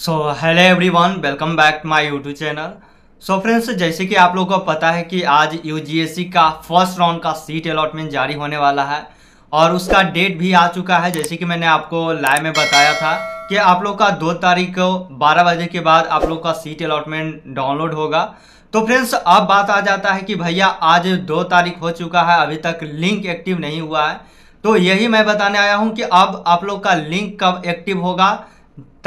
so hello everyone welcome back to my YouTube channel so friends जैसे कि आप लोगों को पता है कि आज यूजीएससी का फर्स्ट राउंड का सीट अलॉटमेंट जारी होने वाला है और उसका डेट भी आ चुका है जैसे कि मैंने आपको लाइव में बताया था कि आप लोग का दो तारीख को बारह बजे के बाद आप लोग का सीट अलॉटमेंट डाउनलोड होगा तो फ्रेंड्स अब बात आ जाता है कि भैया आज दो तारीख हो चुका है अभी तक लिंक एक्टिव नहीं हुआ है तो यही मैं बताने आया हूँ कि अब आप लोग का लिंक कब एक्टिव होगा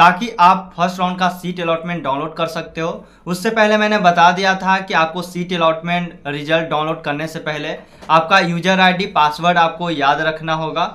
ताकि आप फर्स्ट राउंड का सीट अलॉटमेंट डाउनलोड कर सकते हो उससे पहले मैंने बता दिया था कि आपको सीट अलॉटमेंट रिजल्ट डाउनलोड करने से पहले आपका यूजर आईडी पासवर्ड आपको याद रखना होगा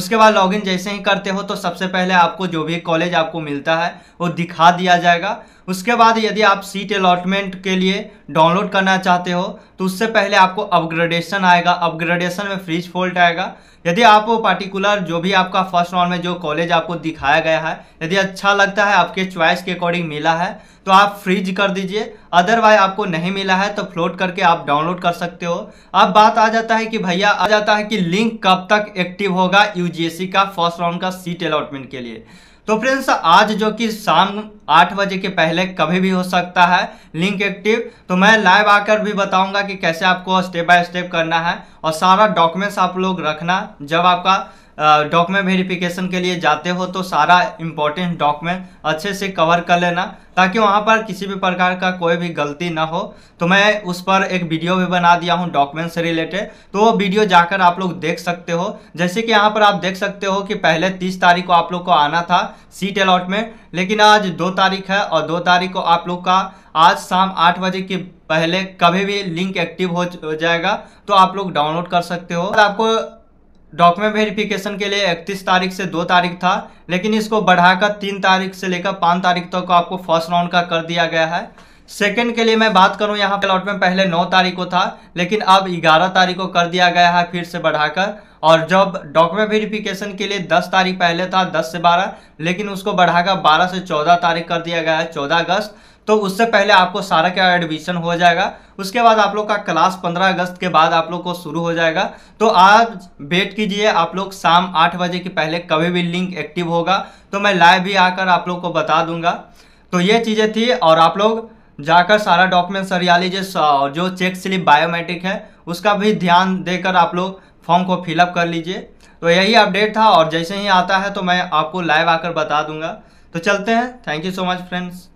उसके बाद लॉगिन जैसे ही करते हो तो सबसे पहले आपको जो भी कॉलेज आपको मिलता है वो दिखा दिया जाएगा उसके बाद यदि आप सीट अलॉटमेंट के लिए डाउनलोड करना चाहते हो तो उससे पहले आपको अपग्रेडेशन आएगा अपग्रेडेशन में फ्रीज फोल्ट आएगा यदि आप पार्टिकुलर जो भी आपका फर्स्ट राउंड में जो कॉलेज आपको दिखाया गया है यदि अच्छा लगता है आपके चॉइस के अकॉर्डिंग मिला है तो आप फ्रीज कर दीजिए अदरवाइज आपको नहीं मिला है तो फ्लोट करके आप डाउनलोड कर सकते हो अब बात आ जाता है कि भैया आ जाता है कि लिंक कब तक एक्टिव होगा यूजीएससी का फर्स्ट राउंड का सीट अलॉटमेंट के लिए तो फ्रेंड्स आज जो कि शाम आठ बजे के पहले कभी भी हो सकता है लिंक एक्टिव तो मैं लाइव आकर भी बताऊंगा कि कैसे आपको स्टेप बाय स्टेप करना है और सारा डॉक्यूमेंट्स आप लोग रखना जब आपका डॉक्यूमेंट वेरिफिकेशन के लिए जाते हो तो सारा इम्पोर्टेंट डॉक्यूमेंट अच्छे से कवर कर लेना ताकि वहाँ पर किसी भी प्रकार का कोई भी गलती ना हो तो मैं उस पर एक वीडियो भी बना दिया हूँ डॉक्यूमेंट से रिलेटेड तो वो वीडियो जाकर आप लोग देख सकते हो जैसे कि यहाँ पर आप देख सकते हो कि पहले तीस तारीख को आप लोग को आना था सीट अलॉटमेंट लेकिन आज दो तारीख है और दो तारीख को आप लोग का आज शाम आठ बजे के पहले कभी भी लिंक एक्टिव हो जाएगा तो आप लोग डाउनलोड कर सकते हो आपको डॉक्यूमेंट वेरिफिकेशन के लिए इकतीस तारीख से दो तारीख था लेकिन इसको बढ़ाकर तीन तारीख से लेकर पाँच तारीख तक तो आपको फर्स्ट राउंड का कर दिया गया है सेकेंड के लिए मैं बात करूं यहाँ प्लॉट में पहले 9 तारीख को था लेकिन अब 11 तारीख को कर दिया गया है फिर से बढ़ाकर और जब डॉक्यूमेंट वेरिफिकेशन के लिए 10 तारीख पहले था 10 से 12 लेकिन उसको बढ़ाकर 12 से 14 तारीख कर दिया गया है 14 अगस्त तो उससे पहले आपको सारा क्या एडमिशन हो जाएगा उसके बाद आप लोग का क्लास 15 अगस्त के बाद आप लोग को शुरू हो जाएगा तो आज वेट कीजिए आप लोग शाम आठ बजे के पहले कभी भी लिंक एक्टिव होगा तो मैं लाइव भी आकर आप लोग को बता दूंगा तो ये चीज़ें थी और आप लोग जाकर सारा डॉक्यूमेंट सर या लीजिए जो चेक स्लिप बायोमेट्रिक है उसका भी ध्यान देकर आप लोग फॉर्म को फिलअप कर लीजिए तो यही अपडेट था और जैसे ही आता है तो मैं आपको लाइव आकर बता दूंगा तो चलते हैं thank you so much friends